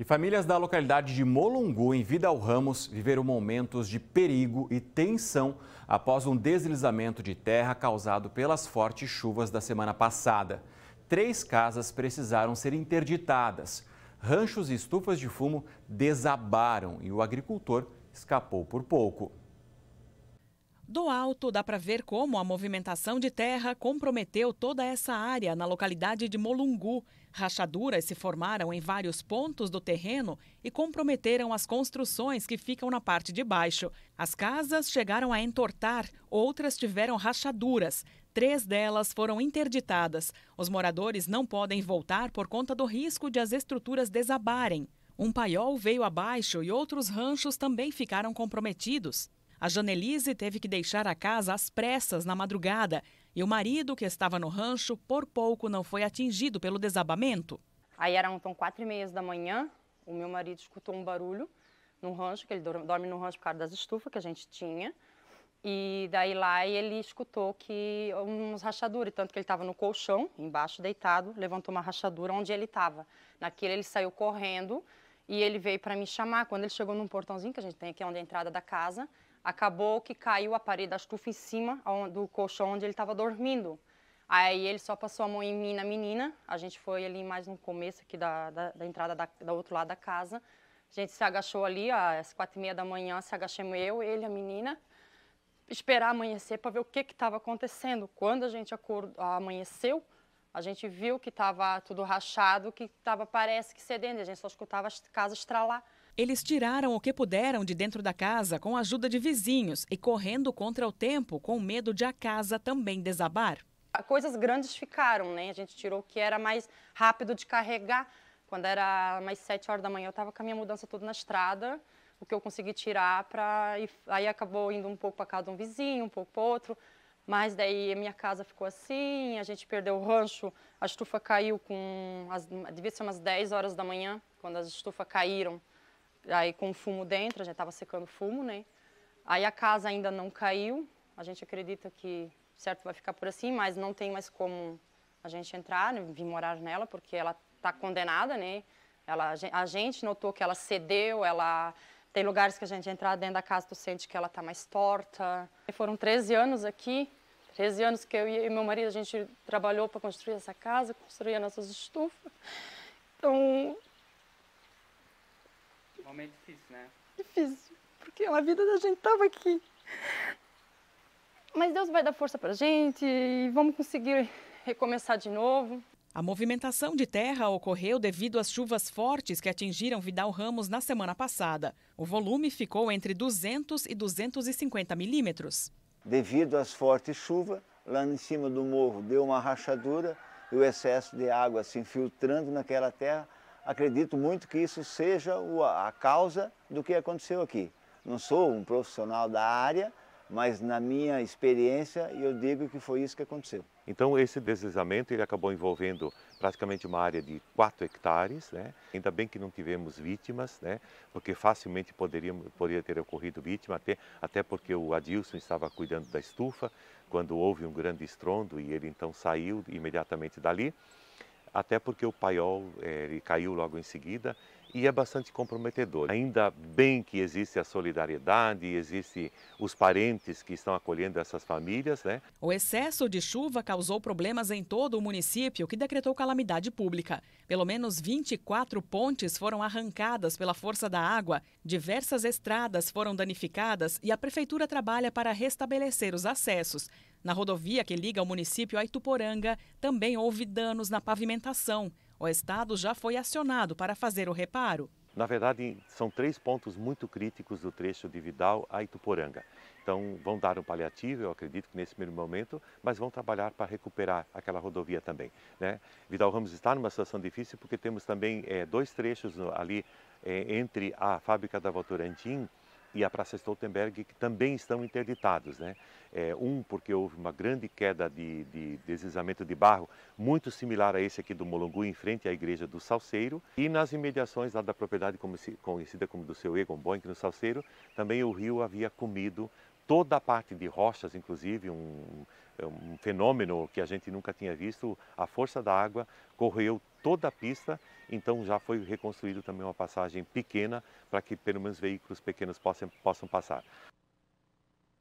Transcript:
E famílias da localidade de Molungu, em Vidal Ramos, viveram momentos de perigo e tensão após um deslizamento de terra causado pelas fortes chuvas da semana passada. Três casas precisaram ser interditadas. Ranchos e estufas de fumo desabaram e o agricultor escapou por pouco. Do alto, dá para ver como a movimentação de terra comprometeu toda essa área na localidade de Molungu, Rachaduras se formaram em vários pontos do terreno e comprometeram as construções que ficam na parte de baixo. As casas chegaram a entortar, outras tiveram rachaduras. Três delas foram interditadas. Os moradores não podem voltar por conta do risco de as estruturas desabarem. Um paiol veio abaixo e outros ranchos também ficaram comprometidos. A Janelise teve que deixar a casa às pressas na madrugada e o marido, que estava no rancho, por pouco não foi atingido pelo desabamento. Aí eram então quatro e meia da manhã, o meu marido escutou um barulho no rancho, que ele dorme no rancho por causa das estufas que a gente tinha. E daí lá ele escutou que uns rachaduras, tanto que ele estava no colchão, embaixo deitado, levantou uma rachadura onde ele estava. Naquele ele saiu correndo e ele veio para me chamar. Quando ele chegou num portãozinho que a gente tem aqui, é onde é a entrada da casa, acabou que caiu a parede da estufa em cima do colchão onde ele estava dormindo. Aí ele só passou a mão em mim na menina, a gente foi ali mais no começo aqui da, da, da entrada da, da, outro lado da casa. A gente se agachou ali, às quatro e meia da manhã, se agachamos eu, ele, a menina, esperar amanhecer para ver o que estava acontecendo. Quando a gente acordou, amanheceu, a gente viu que estava tudo rachado, que estava parece que cedendo, a gente só escutava as casas estralar. Eles tiraram o que puderam de dentro da casa com a ajuda de vizinhos e correndo contra o tempo com medo de a casa também desabar. Ah, coisas grandes ficaram, né? A gente tirou o que era mais rápido de carregar. Quando era mais sete horas da manhã, eu estava com a minha mudança toda na estrada o que eu consegui tirar para aí acabou indo um pouco para casa de um vizinho, um pouco para outro. Mas daí a minha casa ficou assim, a gente perdeu o rancho, a estufa caiu com, as, devia ser umas 10 horas da manhã, quando as estufas caíram, aí com fumo dentro, a gente estava secando fumo, né? Aí a casa ainda não caiu, a gente acredita que certo vai ficar por assim, mas não tem mais como a gente entrar, né, vir morar nela, porque ela está condenada, né? Ela, a gente notou que ela cedeu, ela tem lugares que a gente entrar dentro da casa, tu sente que ela está mais torta. E foram 13 anos aqui, 13 anos que eu e meu marido, a gente trabalhou para construir essa casa, construir as nossas estufas. Então... momento difícil, né? Difícil, porque a vida da gente estava aqui. Mas Deus vai dar força para a gente e vamos conseguir recomeçar de novo. A movimentação de terra ocorreu devido às chuvas fortes que atingiram Vidal Ramos na semana passada. O volume ficou entre 200 e 250 milímetros. Devido às fortes chuvas, lá em cima do morro deu uma rachadura e o excesso de água se infiltrando naquela terra. Acredito muito que isso seja a causa do que aconteceu aqui. Não sou um profissional da área, mas na minha experiência eu digo que foi isso que aconteceu. Então esse deslizamento ele acabou envolvendo praticamente uma área de 4 hectares, né? ainda bem que não tivemos vítimas, né? porque facilmente poderia, poderia ter ocorrido vítima, até, até porque o Adilson estava cuidando da estufa quando houve um grande estrondo e ele então saiu imediatamente dali, até porque o paiol eh, ele caiu logo em seguida e é bastante comprometedor. Ainda bem que existe a solidariedade, e existe os parentes que estão acolhendo essas famílias, né? O excesso de chuva causou problemas em todo o município, que decretou calamidade pública. Pelo menos 24 pontes foram arrancadas pela força da água, diversas estradas foram danificadas e a prefeitura trabalha para restabelecer os acessos. Na rodovia que liga o município a Ituporanga, também houve danos na pavimentação. O Estado já foi acionado para fazer o reparo. Na verdade, são três pontos muito críticos do trecho de Vidal a Ituporanga. Então, vão dar um paliativo, eu acredito que nesse mesmo momento, mas vão trabalhar para recuperar aquela rodovia também. Né? Vidal Ramos está numa situação difícil porque temos também é, dois trechos ali é, entre a fábrica da Votorantim e a Praça Stoltenberg, que também estão interditados. Né? É, um, porque houve uma grande queda de, de deslizamento de barro, muito similar a esse aqui do Molongu, em frente à Igreja do Salseiro. E nas imediações lá da propriedade conhecida como do seu Egon Boink, no Salseiro, também o rio havia comido toda a parte de rochas, inclusive, um, um fenômeno que a gente nunca tinha visto, a força da água correu toda a pista, então já foi reconstruído também uma passagem pequena para que pelo menos veículos pequenos possam, possam passar.